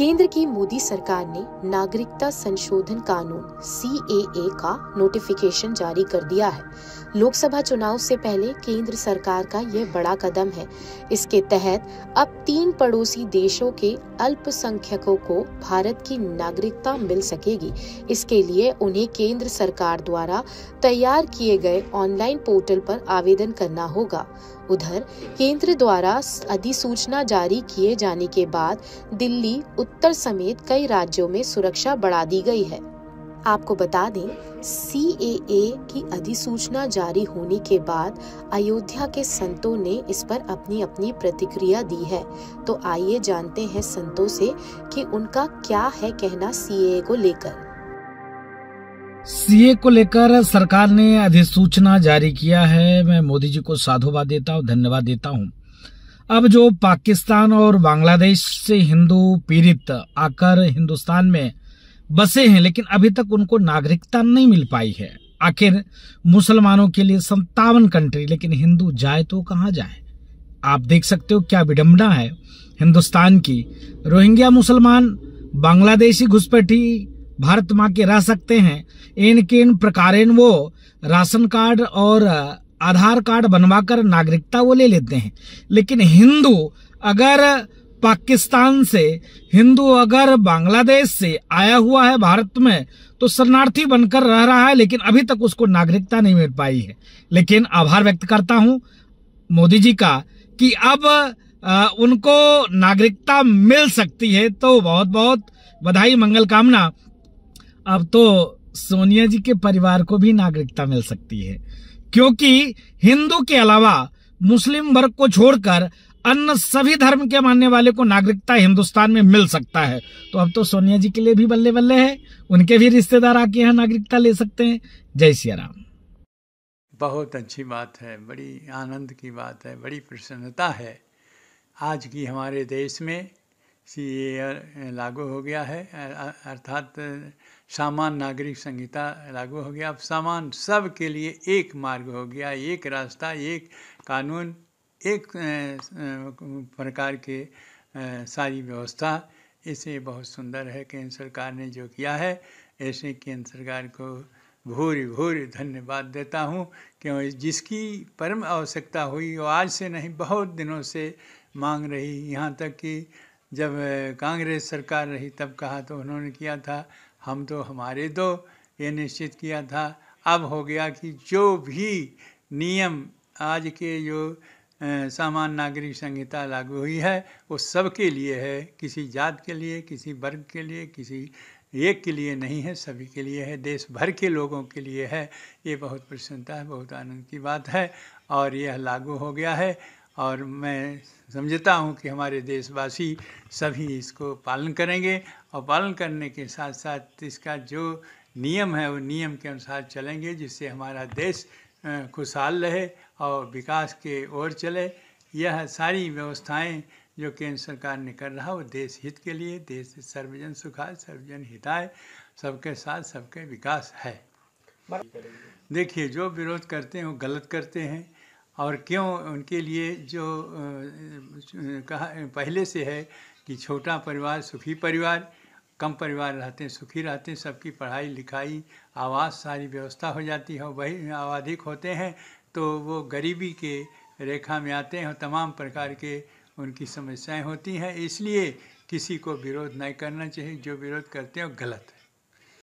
केंद्र की मोदी सरकार ने नागरिकता संशोधन कानून सी का नोटिफिकेशन जारी कर दिया है लोकसभा चुनाव से पहले केंद्र सरकार का यह बड़ा कदम है इसके तहत अब तीन पड़ोसी देशों के अल्पसंख्यकों को भारत की नागरिकता मिल सकेगी इसके लिए उन्हें केंद्र सरकार द्वारा तैयार किए गए ऑनलाइन पोर्टल पर आवेदन करना होगा उधर केंद्र द्वारा अधिसूचना जारी किए जाने के बाद दिल्ली उत्तर समेत कई राज्यों में सुरक्षा बढ़ा दी गई है आपको बता दें सी की अधिसूचना जारी होने के बाद अयोध्या के संतों ने इस पर अपनी अपनी प्रतिक्रिया दी है तो आइए जानते हैं संतों से कि उनका क्या है कहना सी को लेकर सीए को लेकर सरकार ने अधिसूचना जारी किया है मैं मोदी जी को साधुवाद देता हूँ धन्यवाद देता हूँ अब जो पाकिस्तान और बांग्लादेश से हिंदू पीड़ित आकर हिंदुस्तान में बसे हैं लेकिन अभी तक उनको नागरिकता नहीं मिल पाई है आखिर मुसलमानों के लिए संतावन कंट्री लेकिन हिंदू जाए तो कहाँ जाए आप देख सकते हो क्या विडम्बना है हिंदुस्तान की रोहिंग्या मुसलमान बांग्लादेशी घुसपैठी भारत माँ के रह सकते हैं इन किन प्रकारेण वो राशन कार्ड और आधार कार्ड बनवाकर नागरिकता वो ले लेते हैं लेकिन हिंदू अगर पाकिस्तान से हिंदू अगर बांग्लादेश से आया हुआ है भारत में तो शरणार्थी बनकर रह रहा है लेकिन अभी तक उसको नागरिकता नहीं मिल पाई है लेकिन आभार व्यक्त करता हूं मोदी जी का कि अब आ, उनको नागरिकता मिल सकती है तो बहुत बहुत बधाई मंगल कामना अब तो सोनिया जी के परिवार को भी नागरिकता मिल सकती है क्योंकि हिंदू के अलावा मुस्लिम वर्ग को छोड़कर अन्य सभी धर्म के मानने वाले को नागरिकता हिंदुस्तान में मिल सकता है तो अब तो सोनिया जी के लिए भी बल्ले बल्ले है उनके भी रिश्तेदार आके यहाँ नागरिकता ले सकते हैं जय सिया राम बहुत अच्छी बात है बड़ी आनंद की बात है बड़ी प्रसन्नता है आज की हमारे देश में सी ए लागू हो गया है अर्थात सामान्य नागरिक संहिता लागू हो गया अब सामान सब के लिए एक मार्ग हो गया एक रास्ता एक कानून एक प्रकार के सारी व्यवस्था इसे बहुत सुंदर है केंद्र सरकार ने जो किया है ऐसे केंद्र सरकार को भूरी भूरी धन्यवाद देता हूँ क्यों जिसकी परम आवश्यकता हुई वो आज से नहीं बहुत दिनों से मांग रही यहाँ तक कि जब कांग्रेस सरकार रही तब कहा तो उन्होंने किया था हम तो हमारे दो ये निश्चित किया था अब हो गया कि जो भी नियम आज के जो सामान्य नागरिक संहिता लागू हुई है वो सबके लिए है किसी जात के लिए किसी वर्ग के लिए किसी एक के लिए नहीं है सभी के लिए है देश भर के लोगों के लिए है ये बहुत प्रसन्नता है बहुत आनंद की बात है और यह लागू हो गया है और मैं समझता हूँ कि हमारे देशवासी सभी इसको पालन करेंगे और पालन करने के साथ साथ इसका जो नियम है वो नियम के अनुसार चलेंगे जिससे हमारा देश खुशहाल रहे और विकास के ओर चले यह सारी व्यवस्थाएं जो केंद्र सरकार ने कर रहा वो देश हित के लिए देश सर्वजन सुखाय सर्वजन हिताय सबके साथ सबके विकास है देखिए जो विरोध करते हैं वो गलत करते हैं और क्यों उनके लिए जो कहा पहले से है कि छोटा परिवार सुखी परिवार कम परिवार रहते हैं सुखी रहते हैं सबकी पढ़ाई लिखाई आवास सारी व्यवस्था हो जाती है वही आवाधिक होते हैं तो वो गरीबी के रेखा में आते हैं और तमाम प्रकार के उनकी समस्याएं होती हैं इसलिए किसी को विरोध नहीं करना चाहिए जो विरोध करते हैं वो गलत है